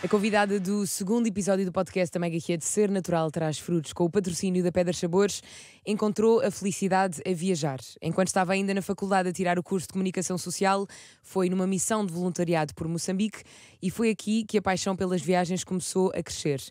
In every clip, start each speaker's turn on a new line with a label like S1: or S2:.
S1: A convidada do segundo episódio do podcast da Mega Kid, é Ser Natural Traz Frutos, com o patrocínio da Pedras Sabores, encontrou a felicidade a viajar. Enquanto estava ainda na faculdade a tirar o curso de Comunicação Social, foi numa missão de voluntariado por Moçambique e foi aqui que a paixão pelas viagens começou a crescer.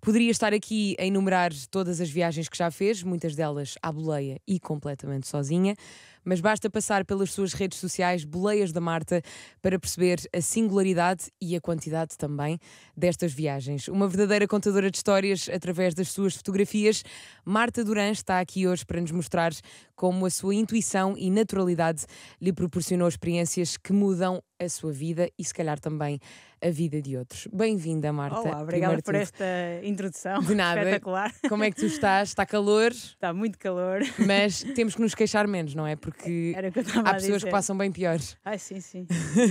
S1: Poderia estar aqui a enumerar todas as viagens que já fez, muitas delas à boleia e completamente sozinha, mas basta passar pelas suas redes sociais Boleias da Marta para perceber a singularidade e a quantidade também destas viagens. Uma verdadeira contadora de histórias através das suas fotografias, Marta Duran está aqui hoje para nos mostrar como a sua intuição e naturalidade lhe proporcionou experiências que mudam a sua vida e se calhar também a vida de outros. Bem-vinda, Marta. Olá, obrigada por esta
S2: introdução. De nada. Espetacular. Como é que tu estás?
S1: Está calor? Está muito calor. Mas temos que nos queixar menos, não é? Porque porque há pessoas dizer. que passam bem piores.
S2: Ah, sim, sim.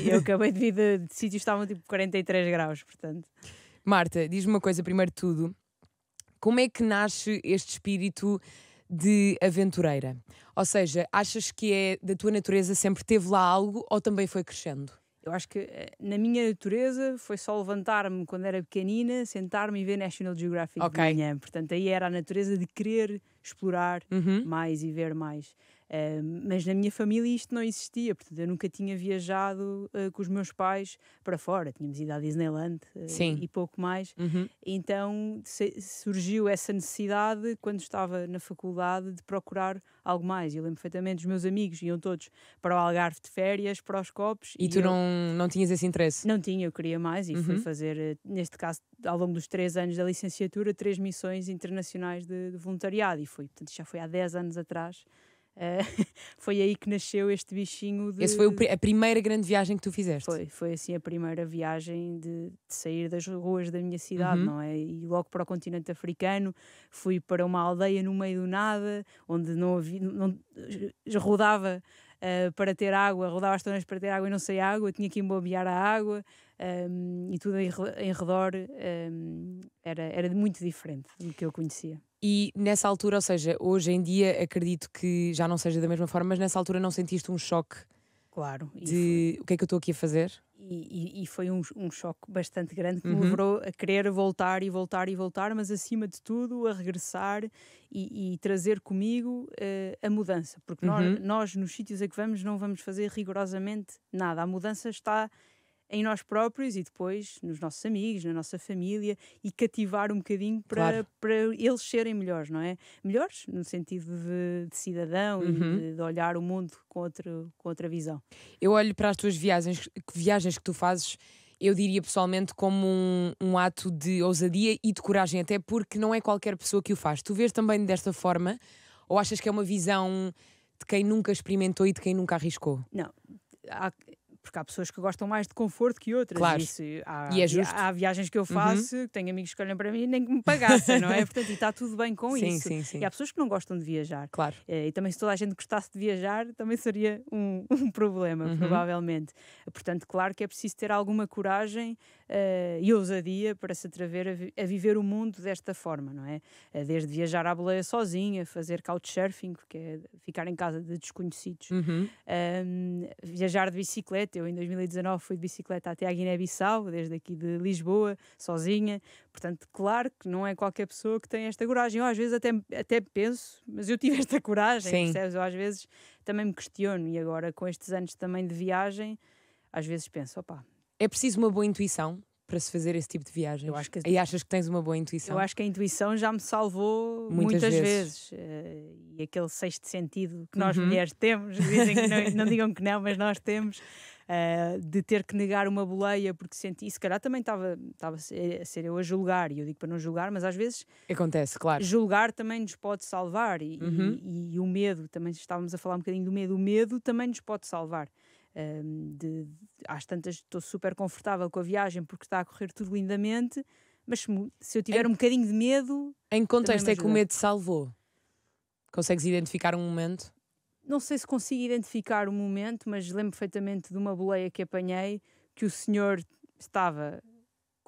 S2: eu
S1: acabei de vir de, de sítios que estavam tipo 43 graus, portanto. Marta, diz-me uma coisa primeiro de tudo. Como é que nasce este espírito de aventureira? Ou seja, achas que é da tua natureza sempre teve lá algo ou também foi crescendo? Eu acho
S2: que eh, na minha natureza foi só levantar-me quando era pequenina, sentar-me e ver National Geographic okay. de manhã. Portanto, aí era a natureza de querer explorar uhum. mais e ver mais mas na minha família isto não existia, portanto eu nunca tinha viajado uh, com os meus pais para fora, tínhamos ido à Disneyland uh, e pouco mais, uhum. então se, surgiu essa necessidade quando estava na faculdade de procurar algo mais. Eu lembro perfeitamente dos meus amigos iam todos para o Algarve de férias, para os copos. E, e tu eu, não, não tinhas esse interesse? Não tinha, eu queria mais e uhum. fui fazer, ah, neste caso, ao longo dos três anos da licenciatura, três missões internacionais de, de voluntariado e fui, portanto já foi há 10 anos atrás. Eh, foi aí que nasceu este bichinho. De... Essa foi a primeira grande viagem que tu fizeste? Foi, foi assim a primeira viagem de, de sair das ruas da minha cidade, uhum. não é? E logo para o continente africano, fui para uma aldeia no meio do nada, onde não havia. Não, eh, rodava. Uh, para ter água, rodava as torneiras para ter água e não sei água, tinha que embobear a água um, ehm, e tudo em, em redor um, ehm, era, era muito diferente do que eu conhecia.
S1: E nessa altura, ou seja, hoje em dia acredito que já não seja da mesma forma, mas nessa altura não sentiste um choque? Claro. De foi... o que é que eu estou aqui a fazer?
S2: E, e, e foi um, um, choque bastante grande que uhum. me levou a querer voltar e voltar e voltar, mas acima de tudo a regressar e, e trazer comigo uh, a mudança, porque uhum. nós, nós nos sítios a que vamos não vamos fazer rigorosamente nada, a mudança está em nós próprios e depois nos nossos amigos, na nossa família e cativar um bocadinho para, claro. para eles serem melhores, não é? Melhores no sentido de, de cidadão uhum. e de, de, olhar o mundo com, outro, com outra visão. Eu olho para as tuas viagens, viagens
S1: que tu fazes eu diria pessoalmente como um, um, ato de ousadia e de coragem, até porque não é qualquer pessoa que o faz. Tu vês também desta forma ou achas que é uma visão de quem nunca experimentou e de quem nunca arriscou?
S2: Não. Há, porque há pessoas que gostam mais de conforto que outras. Claro. Isso, há, e é justo. Há, há viagens que eu uhum. faço, uhum. que tenho amigos que olham para mim e nem que me pagassem, não é? Portanto, e está tudo bem com sim, isso. Sim, sim. E há pessoas que não gostam de viajar. Claro. Eh, e também se toda a gente gostasse de viajar, também seria um, um problema, uhum. provavelmente. Portanto, claro que é preciso ter alguma coragem uh, e ousadia para se atrever a, vi a, viver o mundo desta forma, não é? Eh, desde viajar à boleia sozinha, fazer couchsurfing, que é ficar em casa de desconhecidos, uhum. um, viajar de bicicleta. Eu, em 2019, fui de bicicleta até a Guiné-Bissau, desde aqui de Lisboa, sozinha. Portanto, claro que não é qualquer pessoa que tem esta coragem. Eu, às vezes, até, até penso, mas eu tive esta coragem, Sim. percebes? Eu, às vezes, também me questiono. E agora, com estes anos também de viagem, às vezes penso, opá,
S1: é preciso uma boa intuição para se fazer esse tipo de viagem. que... E achas que tens uma boa intuição? Eu acho
S2: que a intuição já me salvou muitas, muitas vezes. vezes. Eh, e aquele sexto sentido que nós uhum. mulheres temos, dizem que não, não, digam que não, mas nós temos, eh, de ter que negar uma boleia porque senti. E se calhar também estava, estava a ser eu a julgar, e eu digo para não julgar, mas às vezes.
S1: Acontece, claro.
S2: Julgar também nos pode salvar. E, uhum. e, e o medo, também estávamos a falar um bocadinho do medo, o medo também nos pode salvar. Um, de, de, às tantas estou super confortável com a viagem porque está a correr tudo lindamente, mas se eu tiver em, um bocadinho de medo. Em contexto é que o medo
S1: salvou. Consegues identificar um momento?
S2: Não sei se consigo identificar um momento, mas lembro perfeitamente de uma boleia que apanhei que o senhor estava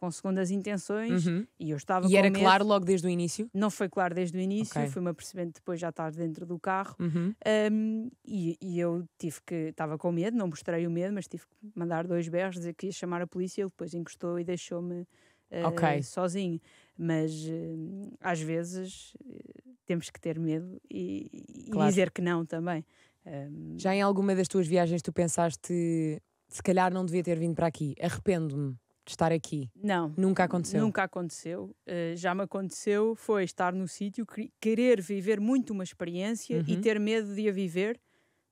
S2: com segundas intenções uhum. e eu estava E era medo. claro logo desde o início? Não foi claro desde o início, okay. fui-me apercebendo depois já estar dentro do carro uhum. um, e, e, eu tive que, estava com medo, não mostrei o medo, mas tive que mandar dois berros, dizer que ia chamar a polícia, ele depois encostou e deixou-me uh, okay. sozinho. Mas uh, às vezes uh, temos que ter medo e, claro. dizer que não
S1: também. Um, já em alguma das tuas viagens tu pensaste se calhar não devia ter vindo para aqui, arrependo-me? de estar aqui? Não. Nunca aconteceu? Nunca
S2: aconteceu. Uh, já me aconteceu foi estar no sítio, querer viver muito uma experiência uhum. e ter medo de a viver,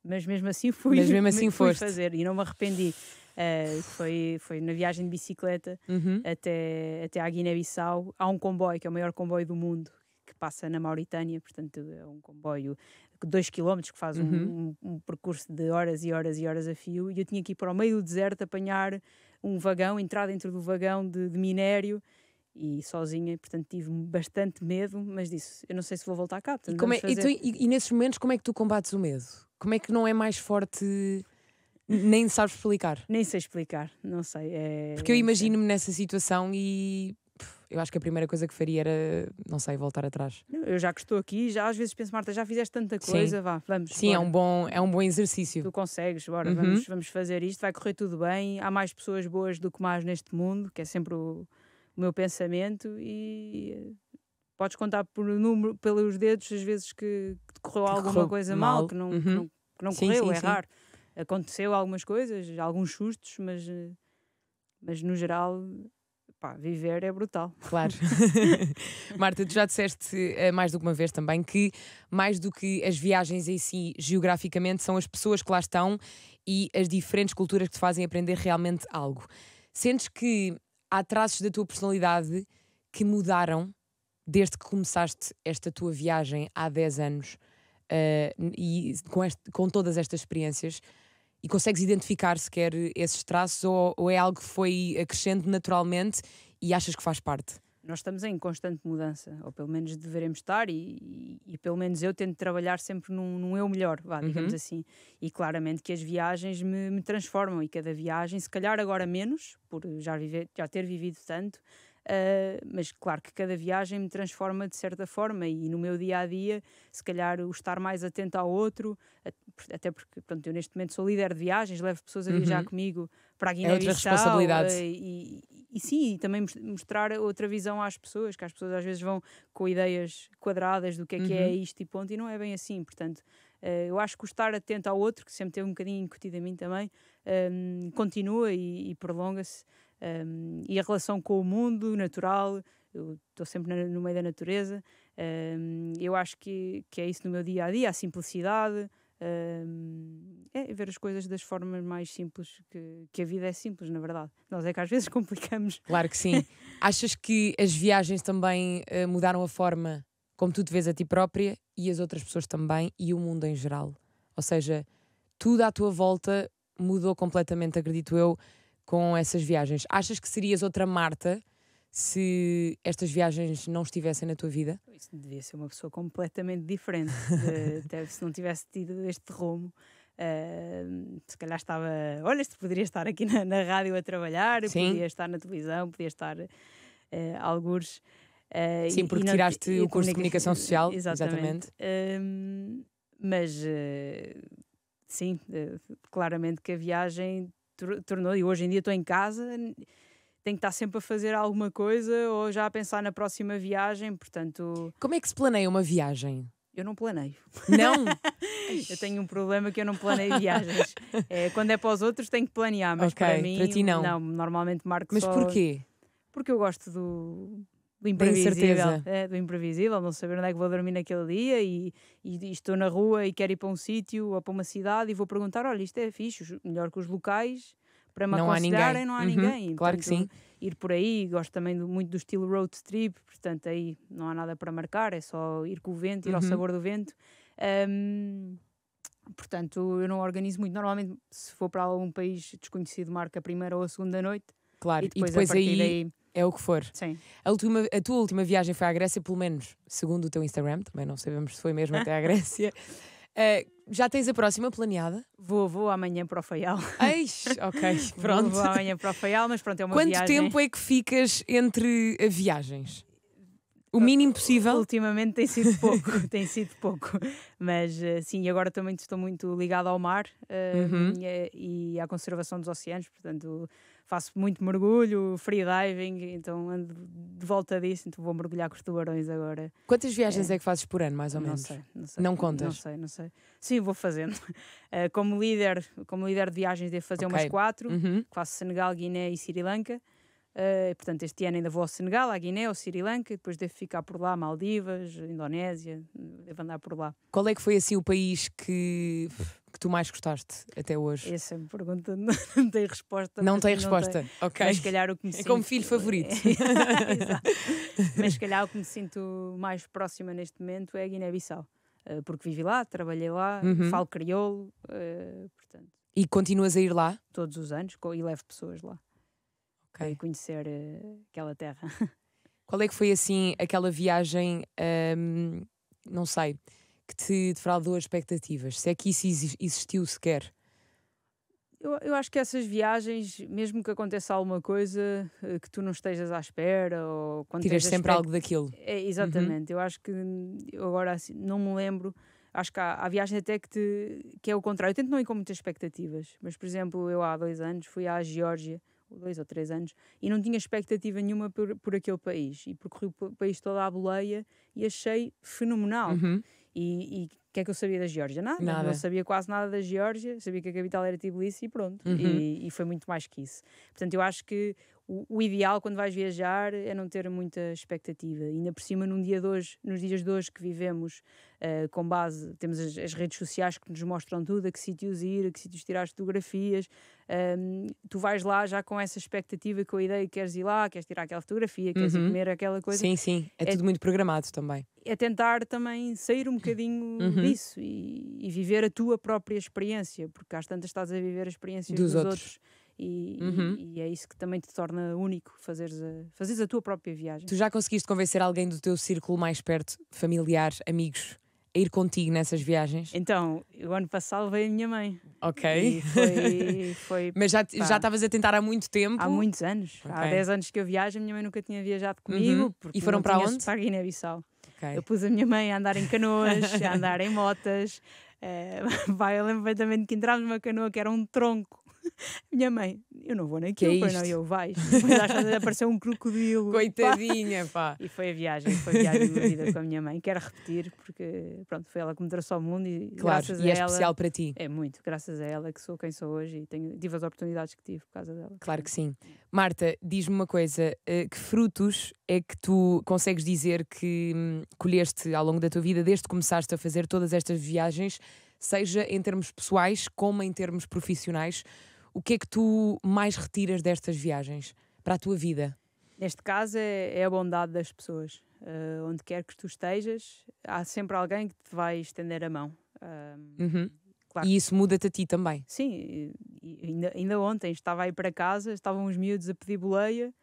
S2: mas mesmo assim fui, mas mesmo assim fui fazer e não me arrependi. Uh, foi, foi na viagem de bicicleta uhum. até, até à Guiné-Bissau. Há um comboio, que é o maior comboio do mundo, que passa na Mauritânia, portanto é um comboio de 2 km que faz uhum. um, um, um, percurso de horas e horas e horas a fio, e eu tinha que ir para o meio do deserto apanhar um vagão, entrar dentro do vagão de, de minério e sozinha, portanto tive bastante medo, mas disse, eu não sei se vou voltar cá. Portanto, e, como é, fazer... e, tu,
S1: e, e, nesses momentos como é que tu combates o medo? Como é que não é mais forte? Nem sabes explicar? Nem sei explicar,
S2: não sei. É... Porque eu imagino-me
S1: nessa situação e eu acho que a primeira coisa que faria era, não sei, voltar atrás.
S2: Eu já que estou aqui, já às vezes penso, Marta, já fizeste tanta coisa, Sim. vá, vamos. Sim, é um, bom, é um bom exercício. Tu consegues, bora, uhum. vamos, vamos fazer isto, vai correr tudo bem. Há mais pessoas boas do que mais neste mundo, que é sempre o, o meu pensamento e eh, podes contar por número, pelos dedos as vezes que, que correu que alguma correu coisa mal, que, não, uhum. que, não, que não, sim, correu, sim, é sim. raro. Aconteceu algumas coisas, alguns sustos, mas, eh, mas no geral pá, viver é brutal. Claro.
S1: Marta, tu já disseste eh, mais do que uma vez também que, mais do que as viagens em si, geograficamente, são as pessoas que lá estão e as diferentes culturas que te fazem aprender realmente algo. Sentes que há traços da tua personalidade que mudaram desde que começaste esta tua viagem há 10 anos uh, e com, este, com todas estas experiências? E consegues identificar sequer esses traços ou, ou é algo que foi acrescendo naturalmente e achas que faz parte?
S2: Nós estamos em constante mudança, ou pelo menos deveremos estar, e, e, e pelo menos eu tento trabalhar sempre num, num eu melhor, vá, uhum. digamos uhum. assim. E claramente que as viagens me, me, transformam, e cada viagem, se calhar agora menos, por já, viver, já ter vivido tanto, Uh, mas claro que cada viagem me transforma de certa forma e no meu dia a dia, se calhar o estar mais atento ao outro, até porque pronto, eu neste momento sou líder de viagens, levo pessoas a viajar uhum. comigo para a é Guiné-Bissau. É e, e, e, sim, e também mostrar outra visão às pessoas, que as pessoas às vezes vão com ideias quadradas do que é, é uhum. é isto e ponto, e não é bem assim, portanto... Eh, eu acho que o estar atento ao outro, que sempre teve um bocadinho incutido a mim também, um, ehm, continua e, e prolonga-se. Um, ehm, e a relação com o mundo natural, eu estou sempre na, no meio da natureza, um, ehm, eu acho que, que é isso no meu dia a dia, a simplicidade, é ver as coisas das formas mais simples, que, que a vida é simples, na verdade. Nós é que às vezes complicamos. Claro que
S1: sim. Achas que as viagens também eh, mudaram a forma como tu te vês a ti própria e as outras pessoas também e o mundo em geral? Ou seja, tudo à tua volta mudou completamente, acredito eu, com essas viagens. Achas que serias outra Marta? se estas viagens não estivessem na tua vida?
S2: Isso devia ser uma pessoa completamente diferente. De, se não tivesse tido este rumo, uh, se calhar estava. Olha, se poderia estar aqui na, na rádio a trabalhar, Sim. podia estar na televisão, podia estar uh, eh, alguns. Uh, eh, Sim, porque e, tiraste o curso de comunicação social. Exatamente. exatamente. Uh, mas. Eh, sim, claramente que a viagem tornou, e hoje em dia estou em casa, tem que estar sempre a fazer alguma coisa ou já a pensar na próxima viagem, portanto.
S1: Como é que se planeia uma viagem?
S2: Eu não planeio. Não? eu tenho um problema que eu não planeio viagens. É, quando é para os outros, tenho que planear, mas okay, para mim. Para ti não. Não, normalmente marco Mas só... porquê? Porque eu gosto do, do imprevisível. É, do imprevisível, não saber onde é que vou dormir naquele dia e, e, e estou na rua e quero ir para um sítio ou para uma cidade e vou perguntar: olha, isto é fixe, melhor que os locais para me não aconselharem, há não há uhum. ninguém. portanto, claro que sim. Ir por aí, gosto também do, muito do estilo road trip, portanto aí não há nada para marcar, é só ir com o vento, ir uhum. ao sabor do vento. Um, portanto, eu não organizo muito. Normalmente, se for para algum país desconhecido, marca a primeira ou a segunda noite. Claro, e depois, e depois aí daí... é o que for. Sim. A, última, a tua última viagem foi à
S1: Grécia, pelo menos, segundo o teu Instagram, também não sabemos se foi mesmo até à Grécia. Uh, já tens a próxima planeada? Vou, vou amanhã para o Faial. Eish, ok, pronto. Vou, vou amanhã para
S2: o Faial, mas pronto, é uma Quanto viagem. Quanto tempo é que ficas entre eh, viagens? O mínimo possível? Ultimamente tem sido pouco, tem sido pouco. Mas eh, sim, agora também estou muito ligado ao mar eh, uhum. e, eh, e à conservação dos oceanos, portanto faço muito mergulho, freediving, então ando de volta disso, então vou mergulhar com os tubarões agora. Quantas viagens é, é que fazes por ano, mais ou não menos? Sei, não sei. Não contas? Não sei, não sei. Sim, vou fazendo. como, líder, como líder de viagens devo fazer okay. umas quatro, uhum. faço Senegal, Guiné e Sri Lanka. Uh, portanto, este ano ainda vou ao Senegal, à Guiné, ao Sri Lanka, depois devo ficar por lá, Maldivas, Indonésia, devo andar por lá.
S1: Qual é que foi assim o país que, que tu mais gostaste até hoje? Essa
S2: pergunta não tem resposta. Não tem resposta, não tem. ok. Mas calhar o que me sinto... É como filho favorito. Mas se calhar o que me sinto mais próxima neste momento é a Guiné-Bissau, uh, porque vivi lá, trabalhei lá, uhum. falo crioulo, uh, portanto... E continuas a ir lá? Todos os anos, e levo pessoas lá okay. e conhecer eh, aquela terra.
S1: Qual é que foi assim aquela viagem, um, não sei, que te defraudou as expectativas? Se é que isso existiu sequer?
S2: Eu, eu, acho que essas viagens, mesmo que aconteça alguma coisa eh, que tu não estejas à espera, ou quando tiras sempre espera, algo daquilo. É, exatamente, uhum. eu acho que eu agora assim, não me lembro. Acho que há, há viagens até que, te, que é o contrário. Eu tento não ir com muitas expectativas, mas por exemplo, eu há dois anos fui à Geórgia dois ou três anos, e não tinha expectativa nenhuma por, por aquele país. E percorri o país toda à boleia e achei fenomenal. Uhum. E, o que é que eu sabia da Geórgia? Nada, nada, não sabia quase nada da Geórgia, sabia que a capital era Tbilisi e pronto. Uhum. E, e, foi muito mais que isso. Portanto, eu acho que o, ideal quando vais viajar é não ter muita expectativa. ainda por cima, num dia de hoje, nos dias de hoje que vivemos, uh, com base, temos as, as, redes sociais que nos mostram tudo, a que sítios ir, a que sítios tirar as fotografias. Um, ehm, tu vais lá já com essa expectativa, com a ideia que queres ir lá, queres tirar aquela fotografia, queres uhum. ir comer aquela coisa. Sim, sim, é, é tudo muito
S1: programado também.
S2: É tentar também sair um bocadinho uhum. disso e, e, viver a tua própria experiência, porque às tantas estás a viver a experiência dos, dos outros. outros e, uhum. e, e, é isso que também te torna único, fazeres a, fazeres a tua própria viagem. Tu
S1: já conseguiste convencer alguém do teu círculo mais perto, familiar, amigos, a ir contigo nessas viagens? Então, o ano
S2: passado veio a minha mãe. Ok. Foi, foi, Mas já estavas a tentar há muito tempo? Há muitos anos. Okay. Há 10 anos que eu viajo, a minha mãe nunca tinha viajado uhum. comigo. Uhum. Porque e foram para onde? Para Guiné-Bissau. Okay. Eu pus a minha mãe a andar em canoas, a andar em motas. Eh, vai, eu lembro perfeitamente que entrava numa canoa que era um tronco Minha mãe, eu não vou naquilo, é que eu não, eu vais. mas às vezes apareceu um crocodilo. Coitadinha, pá. E foi a viagem, foi a viagem da vida com a minha mãe. Quero repetir, porque pronto, foi ela que me trouxe ao mundo e claro, graças e é a é ela, especial para ti. É muito, graças a ela que sou quem sou hoje e tenho, tive as oportunidades que tive por causa dela. Claro que sim.
S1: É. Marta, diz-me uma coisa, eh, que frutos é que tu consegues dizer que hum, colheste ao longo da tua vida, desde que começaste a fazer todas estas viagens, seja em termos pessoais como em termos profissionais? o que é que tu mais retiras destas viagens para a tua vida?
S2: Neste caso é, é a bondade das pessoas. Uh, onde quer que tu estejas, há sempre alguém que te vai estender a mão. Uh, uhum. claro. E isso muda-te a ti também? Sim, ainda, ainda ontem estava aí para casa, estavam uns miúdos a pedir boleia,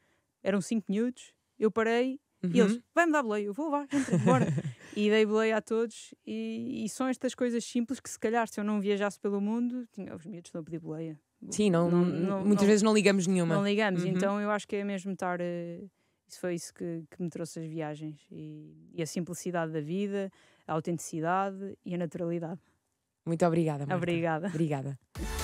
S2: eram cinco miúdos, eu parei e uhum. eles, vai-me dar boleia, eu vou lá, entra, bora. e dei boleia a todos. E, e, são estas coisas simples que, se calhar, se eu não viajasse pelo mundo, tinha, os medos de não pedir boleia. Sim, não, não, não muitas não, vezes não ligamos nenhuma. Não ligamos, uhum. então eu acho que é mesmo estar. Uh, isso foi isso que, que, me trouxe as viagens e, e, a simplicidade da vida, a autenticidade e a naturalidade.
S1: Muito obrigada, Marta. Obrigada.
S2: Obrigada.